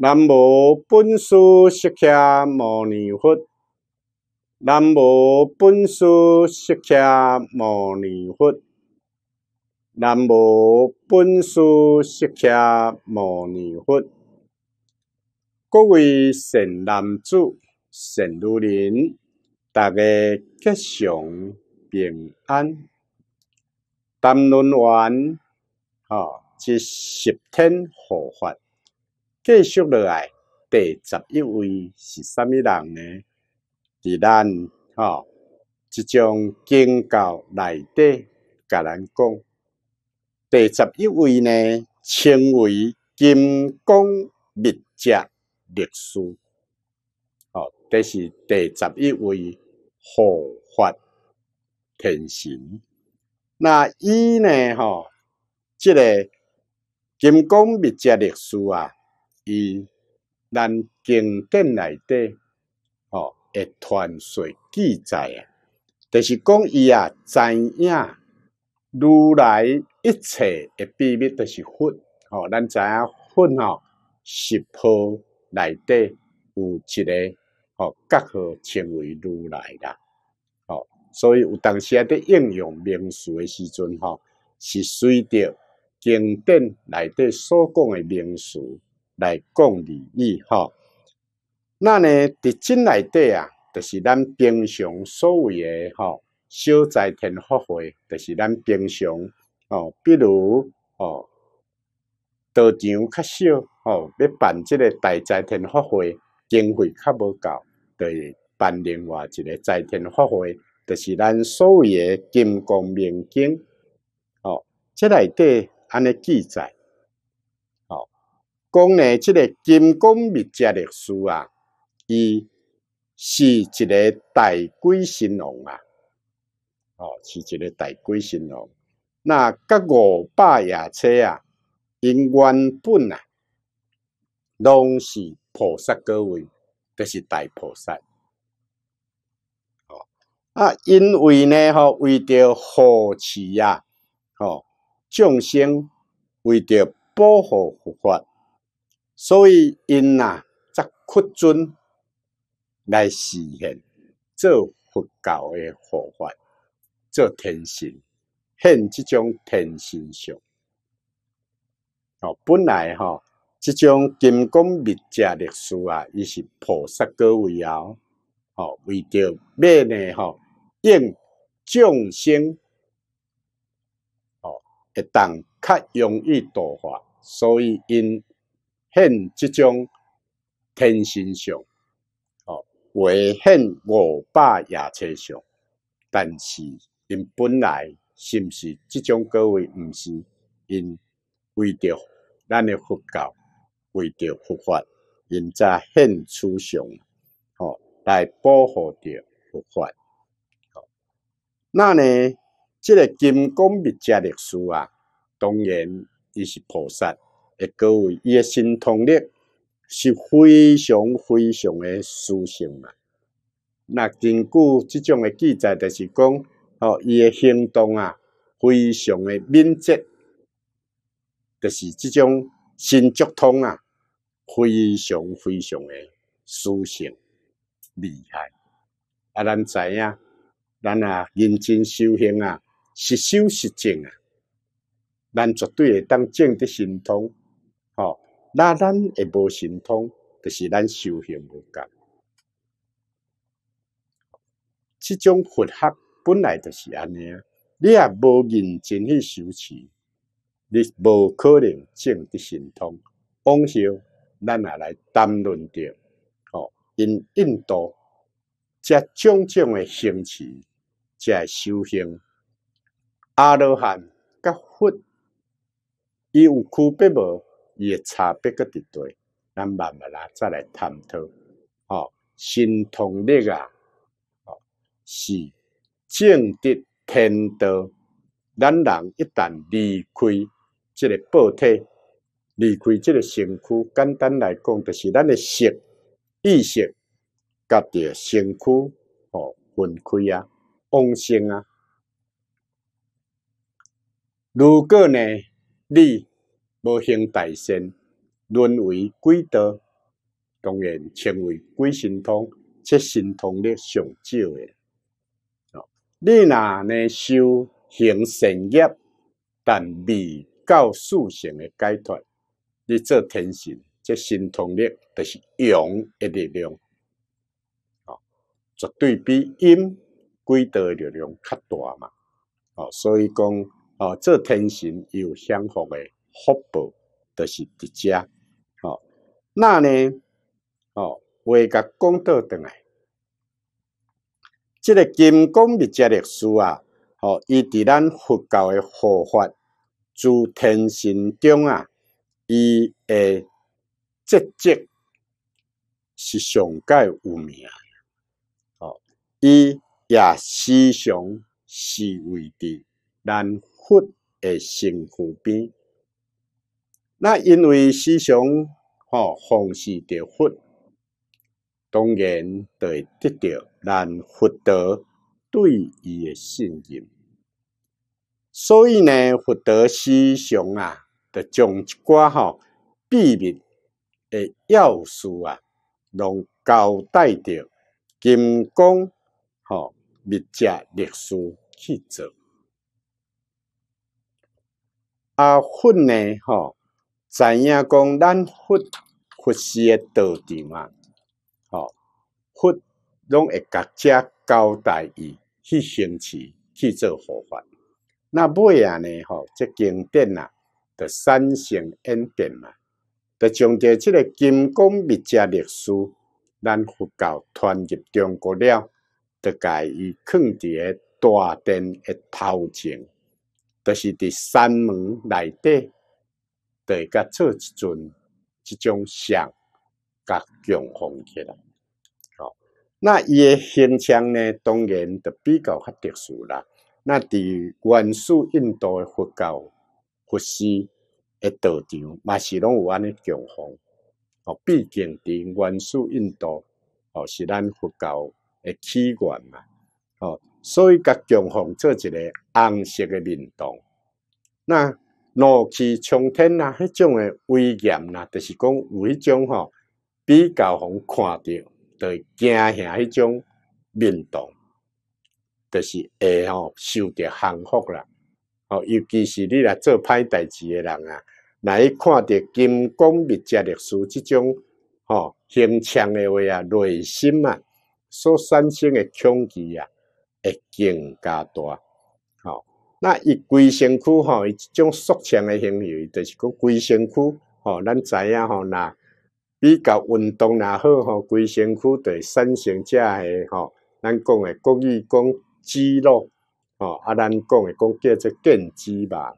南无本师释迦牟尼佛，南无本师释迦牟尼佛，南无本师释迦牟尼佛。各位善男子、善女人，大家吉祥平安。谈论完，好，即十天护法。继续落来，第十一位是啥物人呢？伫咱吼一种经教内底，甲咱讲第十一位呢，称为金刚密迹律师哦，这是第十一位护法天神。那伊呢？吼这个金刚密接律师啊。伊咱经典内底，吼诶传说记载啊，就是讲伊啊，知影如来一切的秘密都是佛。哦，咱知影佛哦，十波内底有一个哦，恰好称为如来啦。哦，所以有当时啊，伫应用名词诶时阵，吼，是随着经典内底所讲诶名词。来讲礼益吼，那呢？伫真内底啊，就是咱平常所谓诶吼小财天发会，就是咱平常哦，比如哦，道场较少哦，要办即个大财天发会，经费较无够，就办另外一个财天发会，就是咱所谓诶金光明镜哦，即内底安尼记载。讲呢，即个《金刚密密律师啊，伊是一个大鬼神王啊，哦，是一个大鬼神王。那甲五百夜齿啊，因原本啊，拢是菩萨各位，都是大菩萨。哦，啊，因为呢，吼，为着护持啊，吼，众生为着保护佛法。所以，因呐则屈准来实现做佛教的佛法，做天性，献即种天性上。哦，本来吼即种金刚密教历史啊，伊是菩萨格为啊，哦，为着要呢吼，应众生哦，一旦较容易度化，所以因。现即种天神上，哦，會现五百夜车上，但是因本来是毋是即种各位毋是，因为着咱诶佛教，为着佛法，因在现出上，哦，来保护着佛法。好，那呢，即个金刚密教律师啊，当然伊是菩萨。诶，各位，伊诶神通力是非常非常诶殊胜嘛。那根据即种诶记载，就是讲，吼伊诶行动啊，非常诶敏捷，就是即种神通啊，非常非常诶殊胜，厉害。啊，咱知影，咱啊认真修行啊，实修实证啊，咱绝对会当证得神通。那咱会无神通，就是咱修行无够。即种佛学本来就是安尼，你也无认真去修持，你无可能证得神通。往昔咱也来谈论着，哦，因印度这种种诶兴起，这修行阿罗汉甲佛，伊有区别无？伊诶差别个伫多，咱慢慢啊再来探讨。哦，心通力啊，哦、是正的天道。咱人一旦离开即个报体，离开即个身躯，简单来讲，就是咱诶色、意识、甲着身躯哦，分开啊，往生啊。如果呢，你恶行大身沦为鬼德，当然称为鬼神通，这神通力上少的。哦，你若呢修行善业，但未到四性的解脱，你做天神这神通力，就是阳的力量，哦，绝对比阴鬼德的力量较大嘛。哦，所以讲哦，天神有相福的。福报都是伫遮哦，那呢？哦，话甲讲倒等来，即个《金刚密教略书》啊，哦，伊伫咱佛教诶佛法诸天神中啊，伊诶职责是上界有名，哦，伊也时常是位伫咱佛诶圣湖边。那因为思想吼方式着佛，当然着会得到咱佛德对伊诶信任所以呢佛德思想啊着将一寡吼秘密诶要素啊拢交代着金刚吼密借律师去做啊佛呢吼知影讲？咱佛佛师诶道场啊，吼佛，拢会各家交代伊去行持去做佛法。那尾啊呢？吼，这经典啊，的三性恩典嘛，的从着即个金刚密教历史，咱佛教传入中国了，的甲伊藏伫诶大殿诶头前，就是伫山门内底。对个，做一尊即种像，甲强风起来。那伊诶形象呢，当然就比较较特殊啦。那伫原始印度诶佛教、佛寺诶道场，嘛是拢有安尼强风。哦，毕竟伫原始印度，哦是咱佛教诶起源嘛。哦，所以甲强风做一个红色诶认同。那怒气冲天啊，迄种诶威严啦，就是讲有迄种吼比较互看着会惊吓迄种面动，就是会吼受着幸福啦。哦，尤其是你来做歹代志诶人啊，来看着金光灭加律师即种吼形象诶话啊，内心啊所产生诶恐惧啊，会更加大。那伊龟身躯吼，一种塑形的形为，就是讲龟身躯吼。咱知影吼，那比较运动也好吼，龟身躯会产生遮下吼，咱讲的国语讲肌肉吼，啊，咱讲的讲叫做腱肌吧，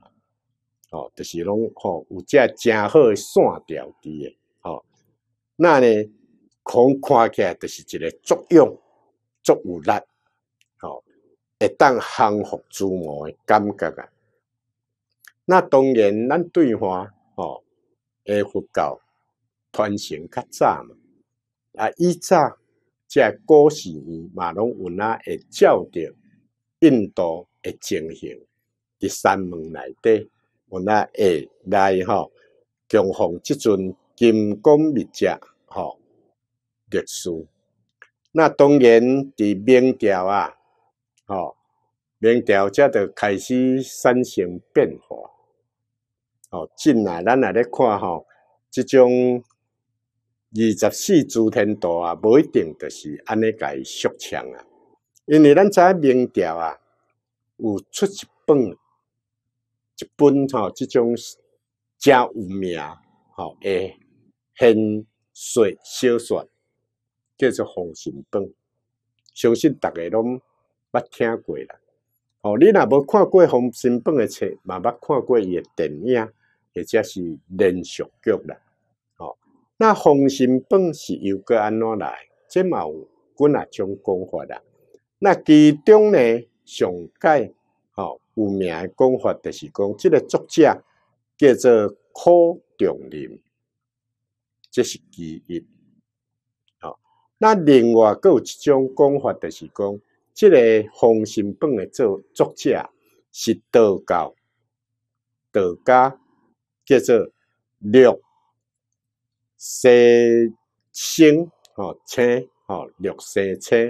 吼，就是拢吼有遮正好线条伫的，吼，那呢，可看起来就是一个作用，足有力，吼，会当幸福折磨的感觉啊！那当然，咱对话哦，佛教传承较早嘛。啊，以早即古时嘛拢有那啊会照着印度诶精形，第三门内底有那会来吼，供奉即阵金刚密者吼历史。那当然，伫明朝啊。哦，明朝则着开始产生变化。哦，近来咱来咧看吼，即种二十四诸天大啊，无一定着是安尼伊俗唱啊。因为咱知影明朝啊，有出一本一本吼，即种正有名吼个很水小说，叫做《红神榜》，相信大家都。捌听过啦。哦，你若无看过《方新本诶册，嘛捌看过伊诶电影或者是连续剧啦。哦，那《方新本是有个安怎来？即嘛有几啊种讲法啦。那其中呢，上界哦、有名诶讲法著是讲，即个作者叫做柯仲林，这是其一。好，那另外佫有一种讲法，著是讲。这个《方神本》的作作者是道教，道家叫做六色星，哦，车，哦，六色车，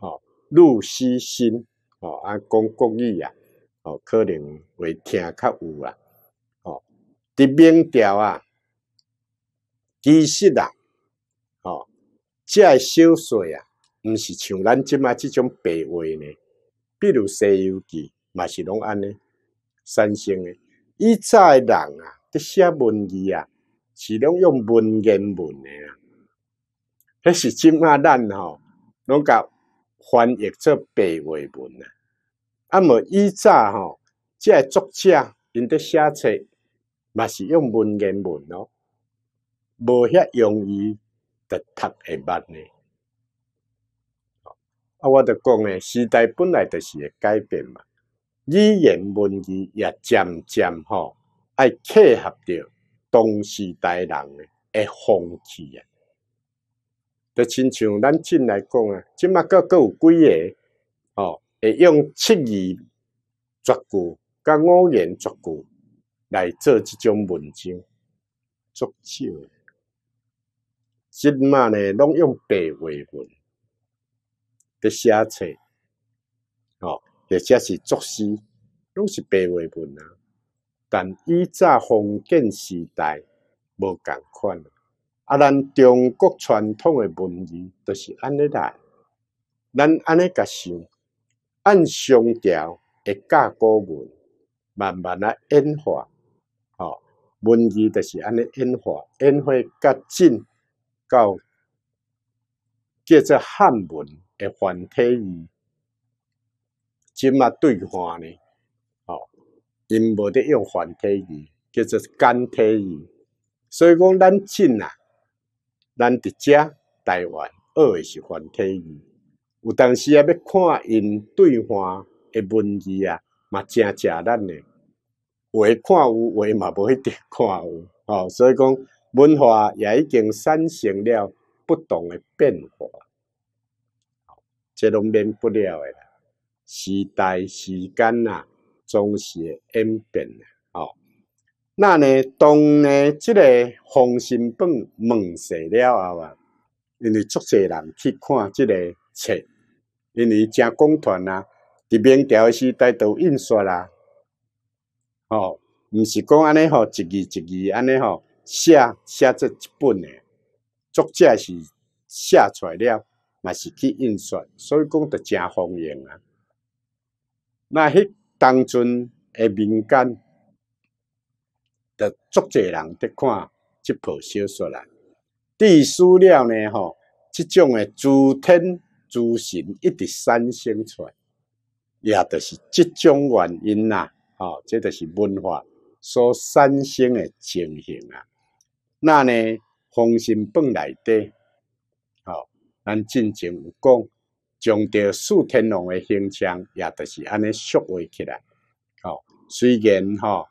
哦，露西星，哦，啊，讲国语啊，哦，可能会听较有啊，哦，伫明朝啊，其实啊，哦，这小说啊。毋是像咱即马即种白话呢，比如《西游记》嘛是拢安尼，三星的。以早人啊，伫写文字啊，是拢用文言文的啊。迄是即马咱吼，拢甲翻译做白话文啊。啊，无以早吼，即个作者因伫写册嘛是用文言文哦，无遐容易得读会捌呢。我著讲诶，时代本来著是会改变嘛，语言文字也渐渐吼爱契合着同时代人诶风气啊。著亲像咱即来讲啊，即马个个有几个哦，会用七字绝句、甲五言绝句来做即种文章作少。即马呢，拢用白话文。写册，吼，或者是作诗，拢是白话文啊。但以早封建时代无共款，啊，咱中国传统诶文字，著是安尼来。咱安尼甲想，按上调诶教古文，慢慢啊演化，吼，文字就是安尼演化，演化甲进到叫做汉文。诶，繁体字，即嘛对话呢？哦，因无得用繁体字，叫做简体字。所以讲，咱真啊，咱伫遮台湾学诶是繁体字。有当时啊，要看因对话诶文字啊，嘛正正咱诶话看有，话嘛无一定看有。哦，所以讲，文化也已经产生了不同诶变化。这拢免不了诶啦，时代、时间啊，总是演变啦。吼，那呢，当呢，这个红心本问世了后啊，因为足侪人去看这个册，因为正讲团啊，伫明朝时代都印刷啦。吼，毋是讲安尼吼，一字一字安尼吼写写做一本诶，作者是写出了。嘛是去印刷，所以讲得真荒凉啊！那迄当阵诶民间的足侪人伫看这部小说啦。第史了呢吼，这种诶诸天诸神一直三星出，来，也就是这种原因啦。吼，这就是文化所产生的情形啊。那呢，封神本来底。咱进前有讲，将着四天王诶形象也著是安尼塑化起来。吼，虽然吼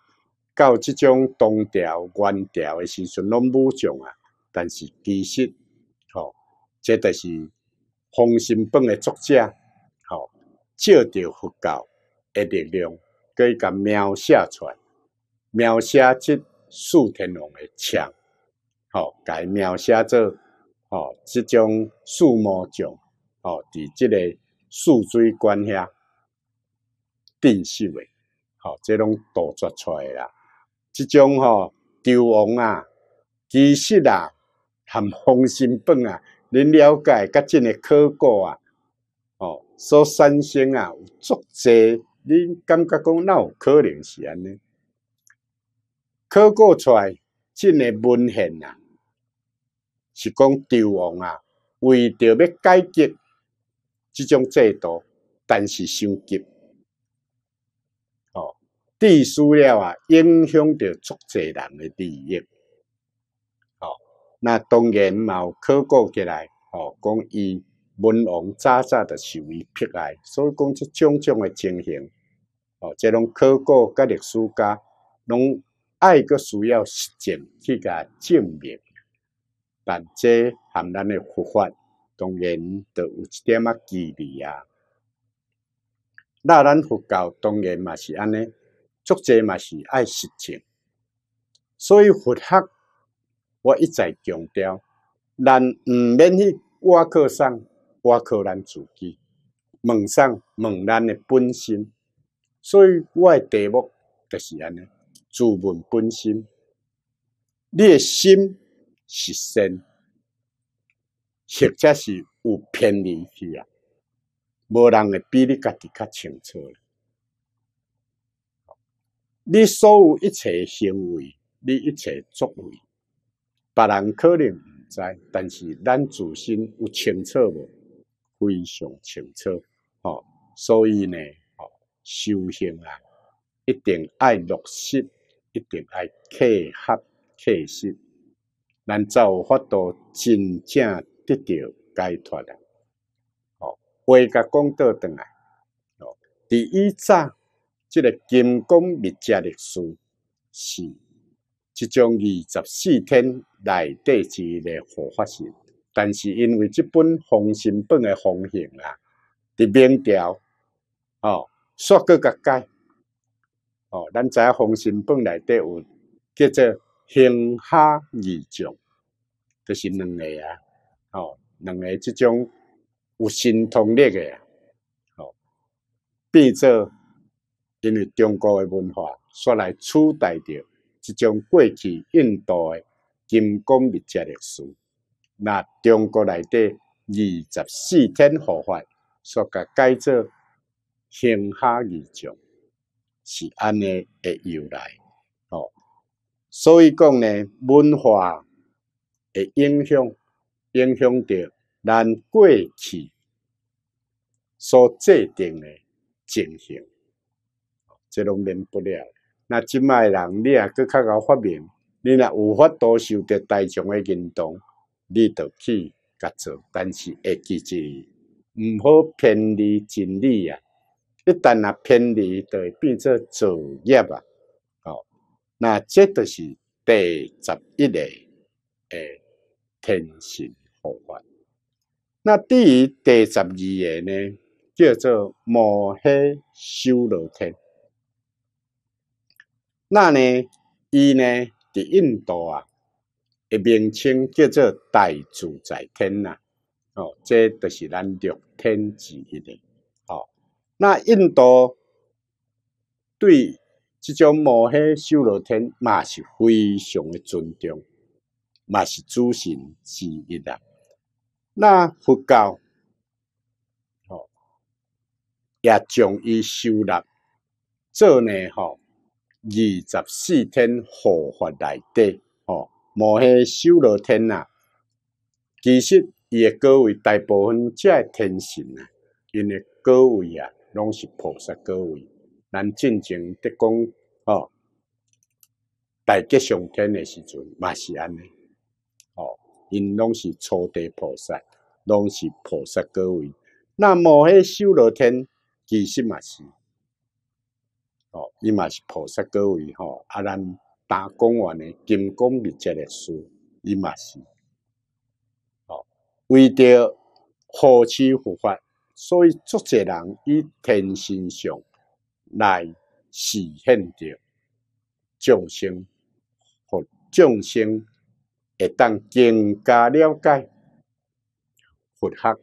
到即种东调、元调诶时阵拢无像啊，但是其实，吼这著是方心本诶作者，吼借着佛教诶力量，可以甲描写出，来，描写即四天王诶像吼甲伊描写做。哦，即种树木种哦，伫即个树水管遐定下诶，的，这拢杜绝出来啦。即种哦，帝王啊，其实啊，含风心本啊，恁了解甲真诶考古啊。哦，所产生啊，有足侪，恁感觉讲那有可能是安尼？考古出来真诶文献啊。是讲帝王啊，为着要改革即种制度，但是伤急，哦，致输了啊，影响着足侪人诶利益，哦，那当然嘛，有考古起来，哦，讲伊文王早早的受伊迫害，所以讲即种种诶情形，哦，即拢考古甲历史家，拢爱阁需要实践去甲证明。但即和咱诶佛法，当然都有一点啊距离啊。那咱佛教当然嘛是安尼，作者嘛是爱实践。所以佛学，我一再强调，咱毋免去挖靠上挖靠咱自己，问上问咱诶本心。所以我诶题目著是安尼，自问本心，你诶心。实现，或者是有偏离去啊？无人会比你家己较清楚。你所有一切行为，你一切作为，别人可能毋知，但是咱自身有清楚无？非常清楚。哦，所以呢，哦，修行啊，一定爱落实，一定爱刻合、刻实。咱才有法度真正得到解脱啦！哦，话甲讲倒转来。哦，第一章即个《金刚密密略书》是即种二十四天内地之个合法性，但是因为即本《方信本》的风行啊，滴明条哦，煞过甲改哦，咱知影《方信本》内底有叫做。兴哈二种，就是两个啊，吼，两个即种有神通力个，吼，变做因为中国诶文化，煞来取代掉即种过去印度诶金刚密教历史，那中国内底二十四天佛法，煞甲改做兴哈二种，是安尼个由来。所以讲呢，文化会影响影响着咱过去所制定的正行，这拢免不了。那即卖人你也搁较高发明，你若无法多受着大众的认同，你着去甲做，但是会记住，毋好偏离真理啊！一旦若偏离，就会变做职业啊。那这都是第十一类诶天性破法。那第第十二个呢，叫做摩诃修罗天。那呢，伊呢伫印度啊，诶名称叫做大自在天呐。哦，这都是咱六天之一的。哦，那印度对。即种摩诃修罗天嘛是非常诶尊重，嘛是诸神之一啦。那佛教，吼，也将伊收入做呢吼二十四天护法内底，吼摩诃修罗天啊，其实伊个各位大部分皆天神啊，因为各位啊拢是菩萨各位。咱进前伫讲哦，大吉上天诶时阵嘛是安尼哦，因拢是初地菩萨，拢是菩萨各位。那么迄修罗天其实嘛是哦，伊嘛是菩萨各位吼。啊，咱大讲完诶金刚密教诶书伊嘛是哦，为着何持佛法。所以作者人以天身上。来实现着众生，互众生会当更加了解佛学、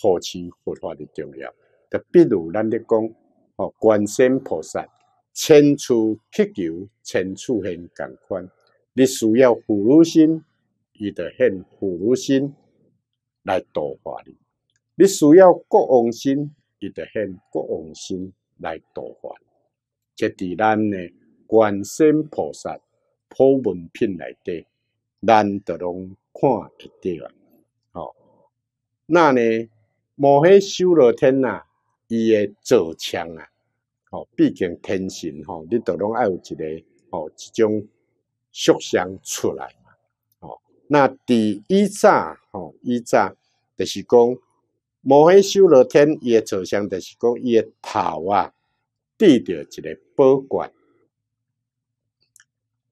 护持佛法的重要。就比如咱咧讲，哦，观世菩萨千处祈求，千处现共款。你需要福如心，伊就现福如心来度化你；你需要国王心，伊就现国王心。来度化，即伫咱诶观世菩萨普门品内底，咱着拢看得到啊。好，那呢，摩诃修罗天呐，伊诶造像啊。好，毕竟天神吼，你着拢爱有一个吼一种塑像出来嘛。那伫一站，吼，一站就是讲。魔诃修罗天，伊诶坐像就是讲伊诶头啊，低着一个宝冠。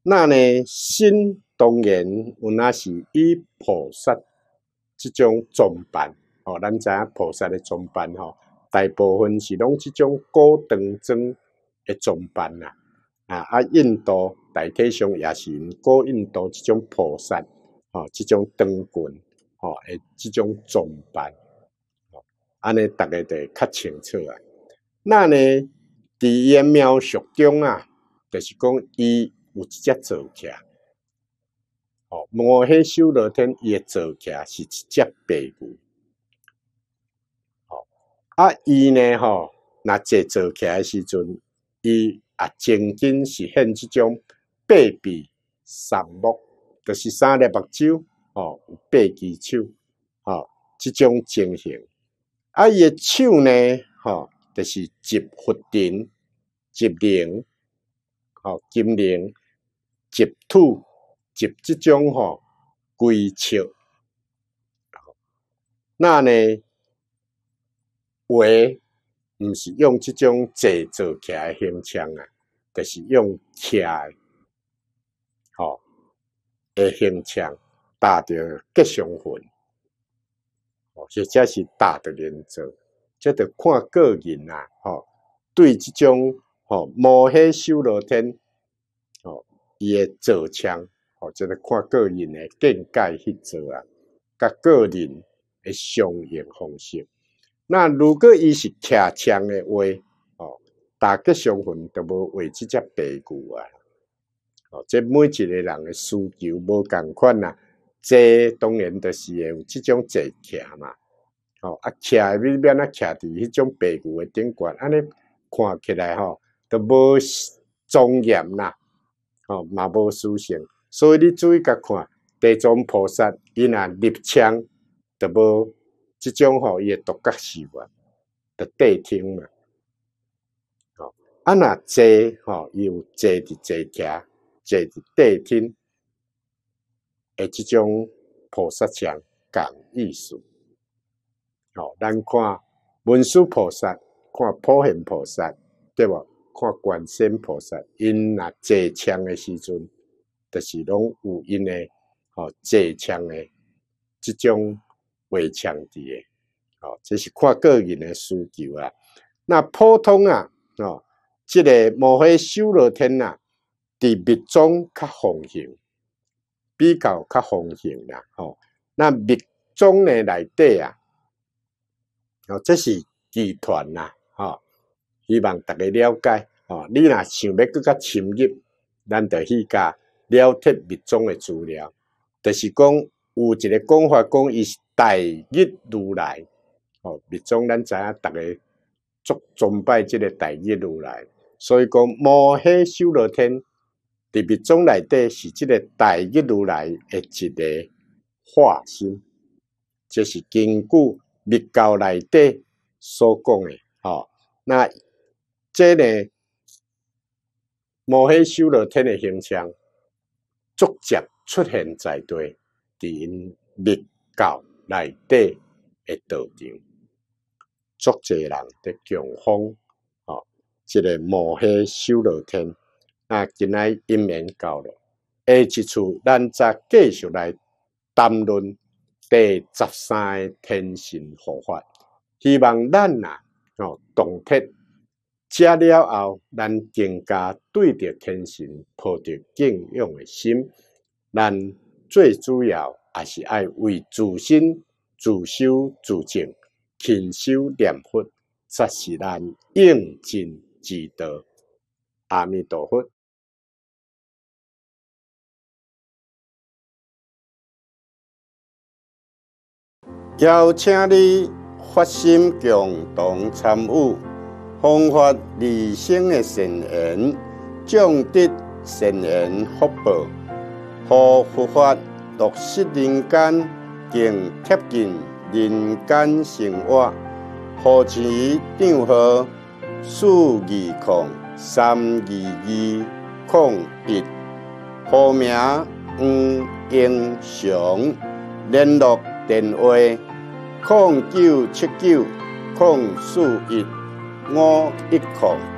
那呢，心当然，有那是以菩萨这种装扮，哦，咱知影菩萨的装扮，吼，大部分是拢这种高唐装的装扮呐。啊啊，印度大体上也是用高印度这种菩萨，吼，这种长棍，吼，诶，这种装扮。安尼，逐个得较清楚啊。那呢，第一描述中啊，就是讲伊有一只坐骑哦，我系修罗天伊诶坐骑是一只白骨。哦，啊伊呢，吼，若坐做假诶时阵，伊啊曾经是现即种白皮、三目，就是三粒目睭，哦，白举手，哦，即种情形。啊伊诶手呢，吼著是集佛顶集灵吼金灵集土集即种吼龟则那呢话毋是用即种做做起来诶形象啊著是用徛诶吼诶形象搭着吉祥物这只是大的原则，这得看个人啊！哈，对即种吼某些修罗天哦，伊诶走枪哦，这得看个人诶境界去做啊，甲个人诶相应方式。那如果伊是徛枪诶话，哦，大家相痕都无为，即只白骨啊！哦，这每一个人诶需求无共款啊。坐当然就是有即种坐骑嘛，哦，啊骑，你免啊，骑伫迄种白骨诶顶悬，安尼看起来吼，都无庄严呐，哦，嘛无殊胜，所以你注意甲看，地藏菩萨伊若立像，都无即种吼，伊诶独角戏欢著地听嘛，哦，啊若坐吼，伊、有坐伫坐骑，坐伫地听。诶，即种菩萨像讲意思，哦，咱看文殊菩萨，看普贤菩萨，对无？看观世菩萨，因若坐像诶时阵，就是拢有因诶哦、坐像诶，即种为伫诶。哦，这是看个人的需求啊。那普通啊，哦，即个某非修罗天啊，伫密宗较奉行，比较较风行啦，吼，那密宗呢内底啊，吼，这是集团啦，吼，希望大家了解，吼，你若想要更较深入，咱就去加了解密宗的资料。就是讲有一个讲法讲，伊是大日如来，吼，密宗咱知影逐个足崇拜即个大日如来，所以讲摩诃修罗天。伫密宗内底是即个大日如来诶一个化身，这是根据密教内底所讲诶。吼，那这呢，摩诃修罗天诶形象逐渐出现在对因密教内底诶道场，足侪人的境风。好，这个摩诃修罗天。啊，今仔一面教了，下一次咱再继续来谈论第十三天神佛法。希望咱啊哦，懂得吃了后，咱更加对着天神抱着敬仰的心，咱最主要也是爱为自心自修自净，勤修念佛，则是咱应尽之道。阿弥陀佛。邀请你发心共同参与，弘法立生的善言，种得善言福报，让佛法落实人间，更贴近人间生活。何其长河，四二空三二二空一，户名：黄英雄，联络电话。空九七九空四一五一零。